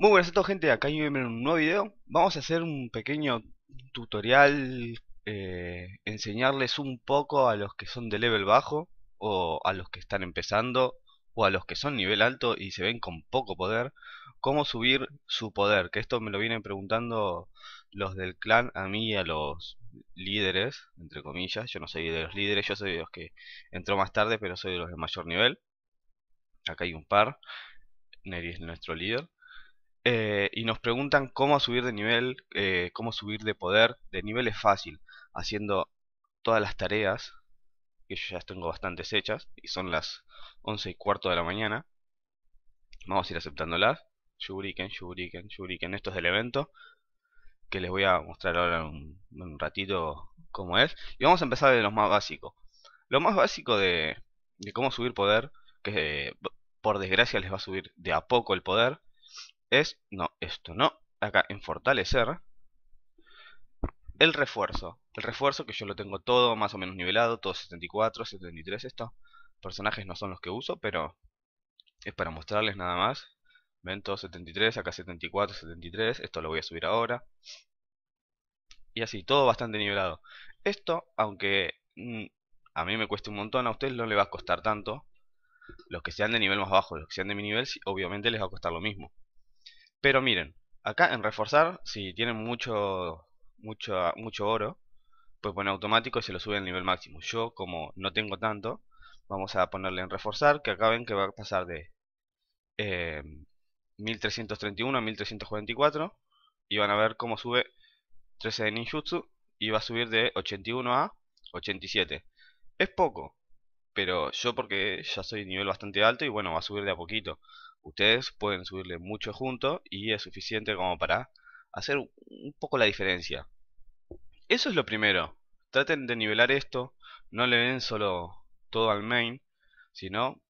Muy buenas a todos gente, acá en un nuevo video Vamos a hacer un pequeño tutorial eh, Enseñarles un poco a los que son de level bajo O a los que están empezando O a los que son nivel alto y se ven con poco poder Cómo subir su poder Que esto me lo vienen preguntando los del clan a mí y a los líderes Entre comillas, yo no soy de los líderes Yo soy de los que entró más tarde pero soy de los de mayor nivel Acá hay un par Neri es nuestro líder eh, y nos preguntan cómo subir de nivel, eh, cómo subir de poder. De nivel es fácil, haciendo todas las tareas, que yo ya tengo bastantes hechas, y son las 11 y cuarto de la mañana. Vamos a ir aceptándolas. Shuriken, Shuriken, Shuriken, esto es del evento que les voy a mostrar ahora en un ratito cómo es. Y vamos a empezar de lo más básico. Lo más básico de, cómo subir poder, que eh, por desgracia les va a subir de a poco el poder, es, no, esto no, acá en fortalecer, el refuerzo. El refuerzo que yo lo tengo todo más o menos nivelado, todo 74, 73, estos personajes no son los que uso, pero es para mostrarles nada más. Ven todo 73, acá 74, 73, esto lo voy a subir ahora. Y así, todo bastante nivelado. Esto, aunque mm, a mí me cueste un montón, a ustedes no les va a costar tanto. Los que sean de nivel más bajo, los que sean de mi nivel, obviamente les va a costar lo mismo. Pero miren, acá en reforzar, si tienen mucho, mucho, mucho oro, pues pone automático y se lo sube al nivel máximo. Yo, como no tengo tanto, vamos a ponerle en reforzar, que acá ven que va a pasar de 1331 eh, a 1344, y van a ver cómo sube 13 de ninjutsu, y va a subir de 81 a 87. Es poco, pero yo porque ya soy nivel bastante alto, y bueno, va a subir de a poquito. Ustedes pueden subirle mucho juntos y es suficiente como para hacer un poco la diferencia. Eso es lo primero. Traten de nivelar esto. No le den solo todo al main, sino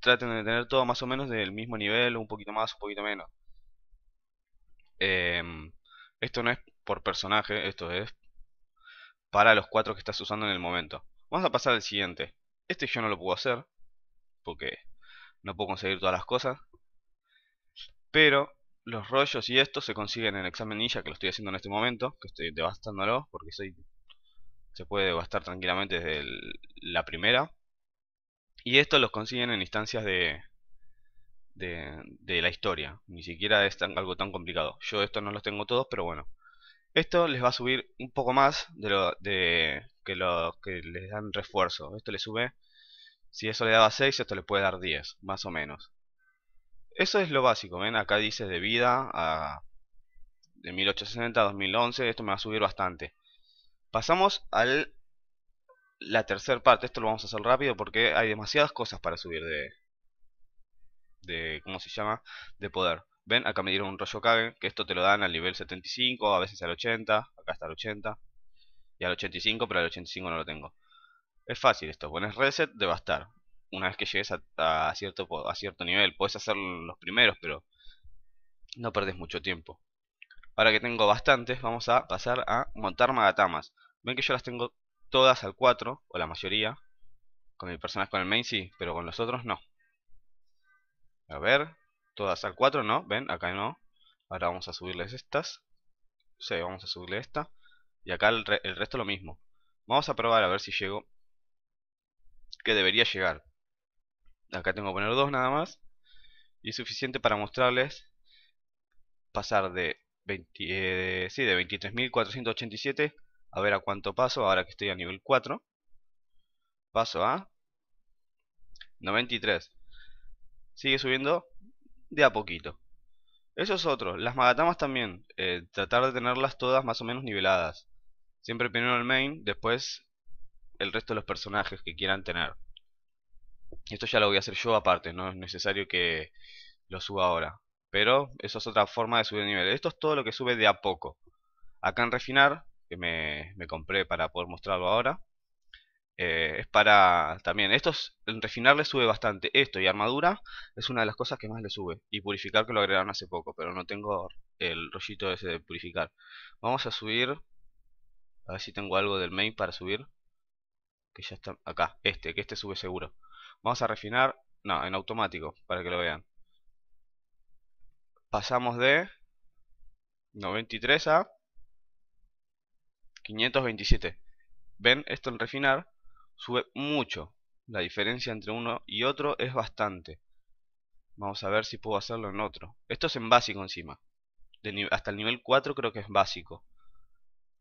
traten de tener todo más o menos del mismo nivel, un poquito más, un poquito menos. Em, esto no es por personaje, esto es para los cuatro que estás usando en el momento. Vamos a pasar al siguiente. Este yo no lo puedo hacer, porque no puedo conseguir todas las cosas. Pero los rollos y esto se consiguen en el examen ninja que lo estoy haciendo en este momento, que estoy devastándolo porque se puede devastar tranquilamente desde la primera. Y esto los consiguen en instancias de, de, la historia, ni siquiera es algo tan complicado. Yo estos no los tengo todos, pero bueno. Esto les va a subir un poco más de lo de, que, lo, que les dan refuerzo. Esto les sube si eso le daba 6, esto le puede dar 10, más o menos. Eso es lo básico, ¿ven? Acá dice de vida a de 1860 a 2011, esto me va a subir bastante. Pasamos a la tercera parte, esto lo vamos a hacer rápido porque hay demasiadas cosas para subir de, de ¿cómo se llama? De poder. ¿Ven? Acá me dieron un rollo Kage, que esto te lo dan al nivel 75, a veces al 80, acá está el 80, y al 85, pero al 85 no lo tengo. Es fácil esto, pones reset, devastar. Una vez que llegues a, cierto, a cierto nivel, puedes hacer los primeros, pero no perdés mucho tiempo. Ahora que tengo bastantes, vamos a pasar a montar magatamas. Ven que yo las tengo todas al 4, o la mayoría. Con mi personaje con el main sí, pero con los otros no. A ver, todas al 4 no, ven, acá no. Ahora vamos a subirles estas. Sí, vamos a subirle esta. Y acá el, el resto lo mismo. Vamos a probar a ver si llego que debería llegar. Acá tengo que poner dos nada más. Y es suficiente para mostrarles pasar de, 20, eh, de 23.487 a ver a cuánto paso ahora que estoy a nivel 4. Paso a 93. Sigue subiendo de a poquito. Eso es otro. Las magatamas también. Eh, tratar de tenerlas todas más o menos niveladas. Siempre primero el main, después el resto de los personajes que quieran tener. Esto ya lo voy a hacer yo aparte, no es necesario que lo suba ahora. Pero eso es otra forma de subir nivel. Esto es todo lo que sube de a poco. Acá en Refinar, que me, compré para poder mostrarlo ahora. Eh, es para también, es en refinar le sube bastante, esto y armadura es una de las cosas que más le sube y purificar que lo agregaron hace poco, pero no tengo el rollito ese de purificar vamos a subir a ver si tengo algo del main para subir que ya está acá, este, que este sube seguro. Vamos a refinar, no, en automático, para que lo vean. Pasamos de 93 a 527. ¿Ven? Esto en refinar sube mucho. La diferencia entre uno y otro es bastante. Vamos a ver si puedo hacerlo en otro. Esto es en básico encima. De hasta el nivel 4 creo que es básico.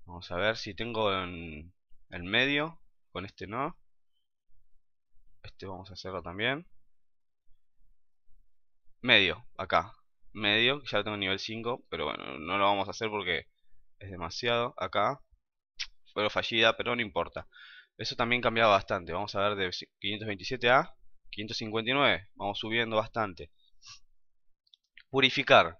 Vamos a ver si tengo en el medio con este no este vamos a hacerlo también medio, acá medio, ya lo tengo nivel 5 pero bueno, no lo vamos a hacer porque es demasiado, acá pero fallida, pero no importa eso también cambiaba bastante, vamos a ver de 527 a 559 vamos subiendo bastante purificar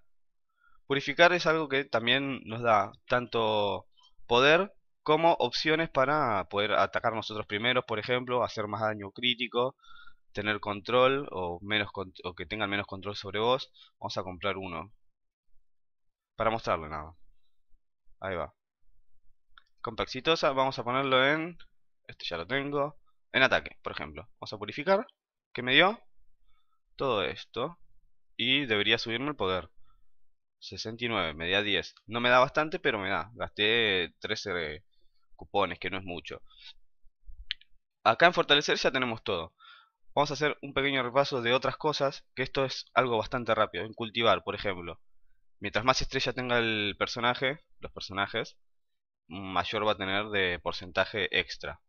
purificar es algo que también nos da tanto poder como opciones para poder atacar nosotros primero, por ejemplo, hacer más daño crítico, tener control o, menos, o que tengan menos control sobre vos. Vamos a comprar uno. Para mostrarlo nada. Ahí va. Compa exitosa, vamos a ponerlo en... Este ya lo tengo. En ataque, por ejemplo. Vamos a purificar. ¿Qué me dio? Todo esto. Y debería subirme el poder. 69, me da 10. No me da bastante, pero me da. Gasté 13 cupones, que no es mucho. Acá en fortalecer ya tenemos todo. Vamos a hacer un pequeño repaso de otras cosas, que esto es algo bastante rápido. En cultivar, por ejemplo. Mientras más estrella tenga el personaje, los personajes, mayor va a tener de porcentaje extra.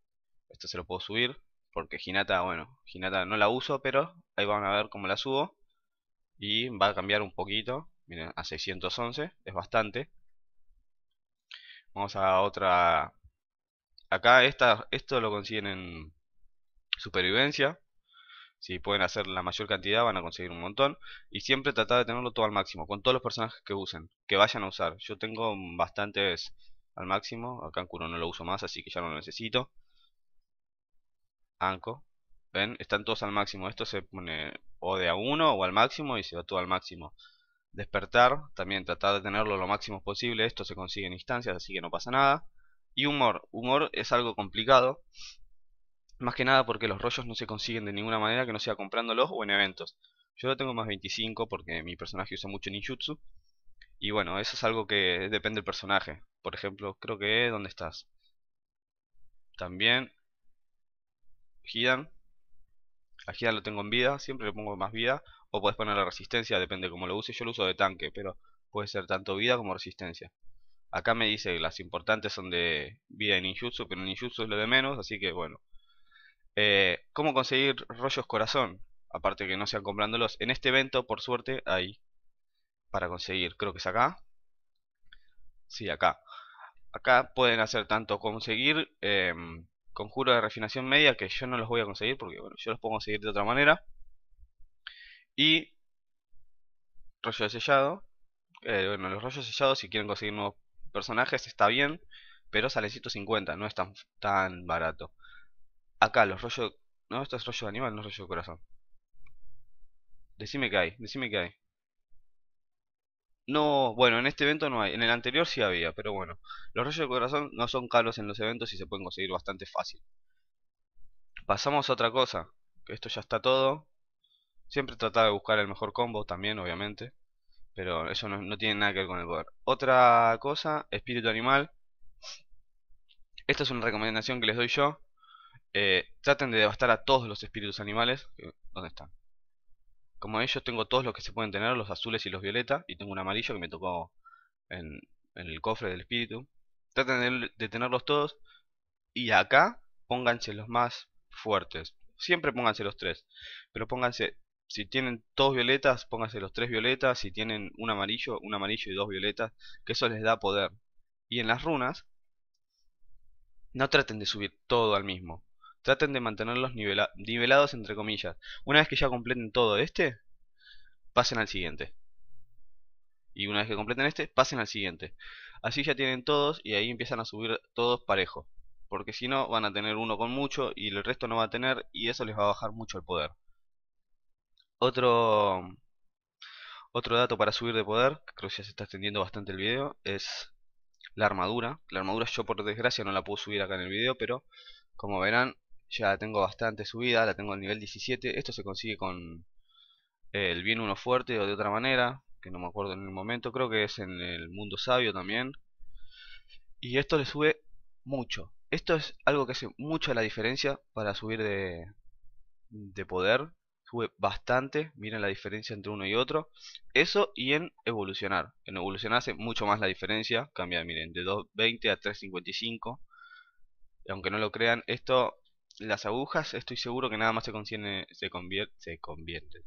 Esto se lo puedo subir, porque ginata, bueno, ginata no la uso, pero ahí van a ver cómo la subo. Y va a cambiar un poquito, miren, a 611, es bastante. Vamos a otra Acá esto lo consiguen en supervivencia. Si pueden hacer la mayor cantidad van a conseguir un montón. Y siempre tratar de tenerlo todo al máximo, con todos los personajes que usen, que vayan a usar. Yo tengo bastantes al máximo. Acá en no lo uso más, así que ya no lo necesito. Anko. ¿Ven? Están todos al máximo. Esto se pone o de a uno o al máximo y se va todo al máximo. Despertar, también tratar de tenerlo lo máximo posible. Esto se consigue en instancias, así que no pasa nada. Y humor. Humor es algo complicado. Más que nada porque los rollos no se consiguen de ninguna manera que no sea comprándolos o en eventos. Yo lo tengo más 25 porque mi personaje usa mucho ninjutsu. Y bueno, eso es algo que depende del personaje. Por ejemplo, creo que... ¿Dónde estás? También... Hidan. A Hidan lo tengo en vida, siempre le pongo más vida. O puedes poner la resistencia, depende cómo lo uses. Yo lo uso de tanque, pero puede ser tanto vida como resistencia. Acá me dice que las importantes son de vida en ninjutsu, pero ninjutsu es lo de menos, así que bueno. Eh, ¿Cómo conseguir rollos corazón? Aparte que no sean comprándolos. En este evento, por suerte, hay para conseguir. Creo que es acá. Sí, acá. Acá pueden hacer tanto conseguir em, conjuro de refinación media, que yo no los voy a conseguir porque bueno, yo los puedo conseguir de otra manera. Y rollo de sellado. Eh, bueno, los rollos sellados, si quieren conseguir nuevos personajes está bien, pero sale 150, no es tan, tan barato. Acá los rollos... No, esto es rollo de animal, no rollo de corazón. Decime que hay, decime que hay. No, bueno, en este evento no hay. En el anterior sí había, pero bueno. Los rollos de corazón no son caros en los eventos y se pueden conseguir bastante fácil. Pasamos a otra cosa. Que esto ya está todo. Siempre tratar de buscar el mejor combo también, obviamente. Pero eso no, tiene nada que ver con el poder. Otra cosa, espíritu animal. Esta es una recomendación que les doy yo. Eh, traten de devastar a todos los espíritus animales. Eh, ¿Dónde están? Como ellos tengo todos los que se pueden tener, los azules y los violetas. Y tengo un amarillo que me tocó en, el cofre del espíritu. Traten de, tenerlos todos. Y acá pónganse los más fuertes. Siempre pónganse los tres. Pero pónganse si tienen dos violetas, pónganse los tres violetas. Si tienen un amarillo, un amarillo y dos violetas. Que eso les da poder. Y en las runas, no traten de subir todo al mismo. Traten de mantenerlos nivelados entre comillas. Una vez que ya completen todo este, pasen al siguiente. Y una vez que completen este, pasen al siguiente. Así ya tienen todos y ahí empiezan a subir todos parejos. Porque si no, van a tener uno con mucho y el resto no va a tener y eso les va a bajar mucho el poder. Otro, otro dato para subir de poder, creo que ya se está extendiendo bastante el video, es la armadura. La armadura yo por desgracia no la puedo subir acá en el video, pero como verán ya la tengo bastante subida, la tengo al nivel 17. Esto se consigue con el bien uno fuerte o de otra manera, que no me acuerdo en el momento, creo que es en el mundo sabio también. Y esto le sube mucho. Esto es algo que hace mucha la diferencia para subir de, de poder bastante, miren la diferencia entre uno y otro. Eso y en evolucionar. En evolucionar hace mucho más la diferencia, cambia, miren, de 2.20 a 3.55. Aunque no lo crean, esto, las agujas, estoy seguro que nada más se consigue se convierte, se convierten.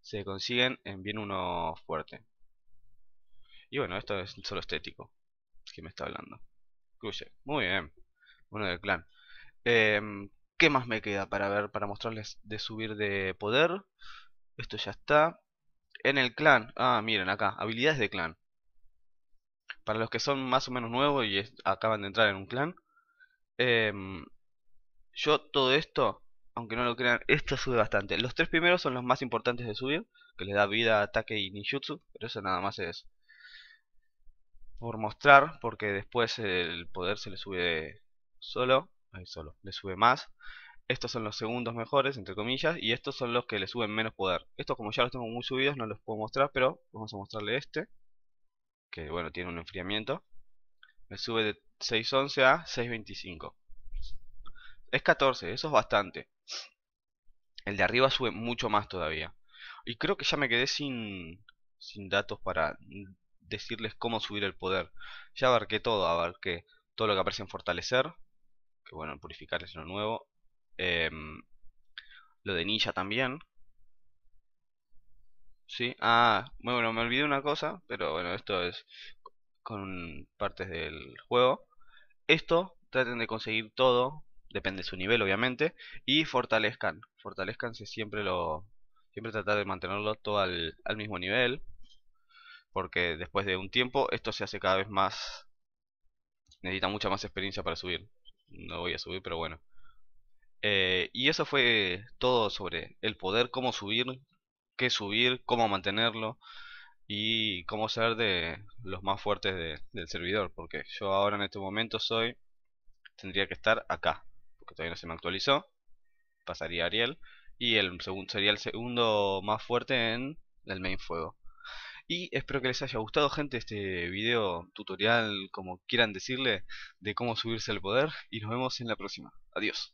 Se consiguen en bien uno fuerte. Y bueno, esto es solo estético. Que me está hablando. Cruce. Muy bien. bueno del clan. Em, ¿Qué más me queda para ver, para mostrarles de subir de poder? Esto ya está. En el clan, ah, miren acá, habilidades de clan. Para los que son más o menos nuevos y acaban de entrar en un clan. Em, yo todo esto, aunque no lo crean, esto sube bastante. Los tres primeros son los más importantes de subir, que les da vida, ataque y ninjutsu, pero eso nada más es por mostrar, porque después el poder se le sube solo ahí solo, le sube más. Estos son los segundos mejores, entre comillas, y estos son los que le suben menos poder. Estos como ya los tengo muy subidos no los puedo mostrar, pero vamos a mostrarle este. Que bueno, tiene un enfriamiento. Me sube de 6.11 a 6.25. Es 14, eso es bastante. El de arriba sube mucho más todavía. Y creo que ya me quedé sin, sin datos para decirles cómo subir el poder. Ya abarqué todo, abarqué todo lo que aparece en fortalecer, bueno, purificar es lo nuevo. Em, lo de Ninja también. Sí, ah, bueno, me olvidé una cosa, pero bueno, esto es con partes del juego. Esto traten de conseguir todo, depende de su nivel obviamente, y fortalezcan. Fortalezcanse siempre lo. Siempre tratar de mantenerlo todo al mismo nivel. Porque después de un tiempo esto se hace cada vez más. Necesita mucha más experiencia para subir no voy a subir, pero bueno. Eh, y eso fue todo sobre el poder, cómo subir, qué subir, cómo mantenerlo y cómo ser de los más fuertes del servidor. Porque yo ahora en este momento soy, tendría que estar acá, porque todavía no se me actualizó. Pasaría Ariel y el segundo sería el segundo más fuerte en el main fuego. Y espero que les haya gustado gente este video tutorial, como quieran decirle, de cómo subirse al poder. Y nos vemos en la próxima. Adiós.